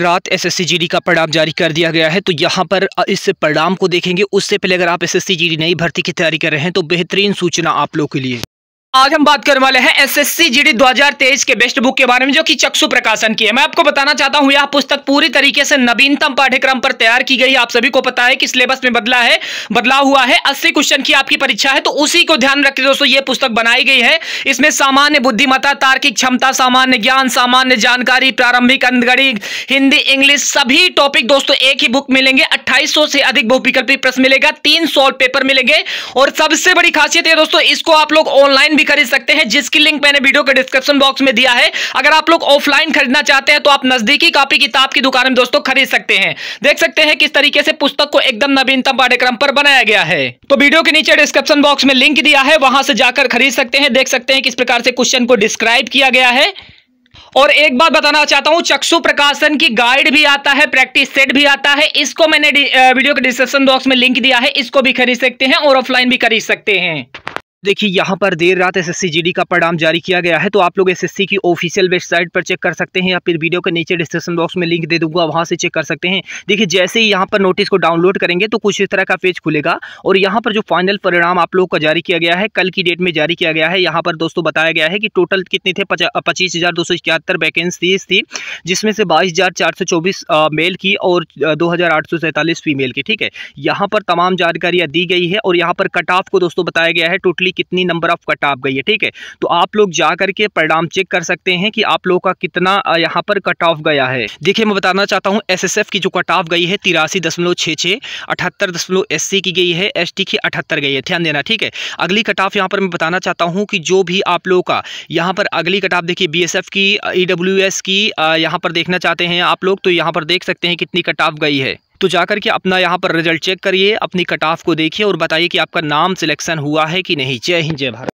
रात SSC GD का परिणाम जारी कर दिया गया है तो यहाँ पर इस परिणाम को देखेंगे उससे पहले अगर आप एसएससी एस नई भर्ती की तैयारी कर रहे हैं तो बेहतरीन सूचना आप लोग के लिए आज हम बात करने वाले हैं एसएससी जीडी 2023 के बेस्ट बुक के बारे में जो कि चक्षु प्रकाशन की है मैं आपको बताना चाहता हूं यह पुस्तक पूरी तरीके से नवीनतम पाठ्यक्रम पर तैयार की गई है आप सभी को पता है कि सिलेबस में बदला है बदलाव हुआ है 80 क्वेश्चन की आपकी परीक्षा है तो उसी को ध्यान रखते दोस्तों ये पुस्तक बनाई गई है इसमें सामान्य बुद्धिमता तार्किक क्षमता सामान्य ज्ञान सामान्य जानकारी प्रारंभिक अंधगणित हिंदी इंग्लिश सभी टॉपिक दोस्तों एक ही बुक मिलेंगे 2800 से अधिक बहुविकल्पी प्रश्न मिलेगा तीन सॉल्व पेपर मिलेंगे और सबसे बड़ी खासियत है दोस्तों इसको आप लोग ऑनलाइन भी खरीद सकते हैं जिसकी लिंक मैंने वीडियो के डिस्क्रिप्शन बॉक्स में दिया है अगर आप लोग ऑफलाइन खरीदना चाहते हैं तो आप नजदीकी कापी किताब की दुकान में दोस्तों खरीद सकते हैं देख सकते हैं किस तरीके से पुस्तक को एकदम नवीनतम पाठ्यक्रम पर बनाया गया है तो वीडियो के नीचे डिस्क्रिप्शन बॉक्स में लिंक दिया है वहां से जाकर खरीद सकते हैं देख सकते हैं किस प्रकार से क्वेश्चन को डिस्क्राइब किया गया है और एक बात बताना चाहता हूं चक्षु प्रकाशन की गाइड भी आता है प्रैक्टिस सेट भी आता है इसको मैंने वीडियो के डिस्क्रिप्शन बॉक्स में लिंक दिया है इसको भी खरीद सकते हैं और ऑफलाइन भी खरीद सकते हैं देखिए यहाँ पर देर रात एसएससी जीडी का परिणाम जारी किया गया है तो आप लोग एसएससी की ऑफिशियल वेबसाइट पर चेक कर सकते हैं या फिर वीडियो के नीचे डिस्क्रिप्शन बॉक्स में लिंक दे दूंगा वहाँ से चेक कर सकते हैं देखिए जैसे ही यहाँ पर नोटिस को डाउनलोड करेंगे तो कुछ इस तरह का पेज खुलेगा और यहाँ पर जो फाइनल परिणाम आप लोगों का जारी किया गया है कल की डेट में जारी किया गया है यहाँ पर दोस्तों बताया गया है कि टोटल कितने थे पच्चीस हज़ार वैकेंसीज थी जिसमें से बाईस मेल की और दो फीमेल की ठीक है यहाँ पर तमाम जानकारियाँ दी गई है और यहाँ पर कट ऑफ को दोस्तों बताया गया है टोटली टोटली कितनी नंबर ऑफ कट ऑफ गई है ठीक है तो आप लोग जा करके परिणाम चेक कर सकते हैं कि आप लोगों का कितना यहाँ पर कट ऑफ गया है देखिए मैं बताना चाहता हूँ एस की जो कट ऑफ गई है तिरासी दशमलव छः छः अठहत्तर दशमलव अस्सी की गई है एस की अठहत्तर गई है ध्यान देना ठीक है अगली कट ऑफ यहाँ पर मैं बताना चाहता हूँ कि जो भी आप लोगों का यहाँ पर अगली कट ऑफ देखिए बी की ई e की यहाँ पर देखना चाहते हैं आप लोग तो यहाँ पर देख सकते हैं कितनी कट ऑफ गई है तो जा कर के अपना यहाँ पर रिजल्ट चेक करिए अपनी कट ऑफ को देखिए और बताइए कि आपका नाम सिलेक्शन हुआ है कि नहीं जय हिंद जय भारत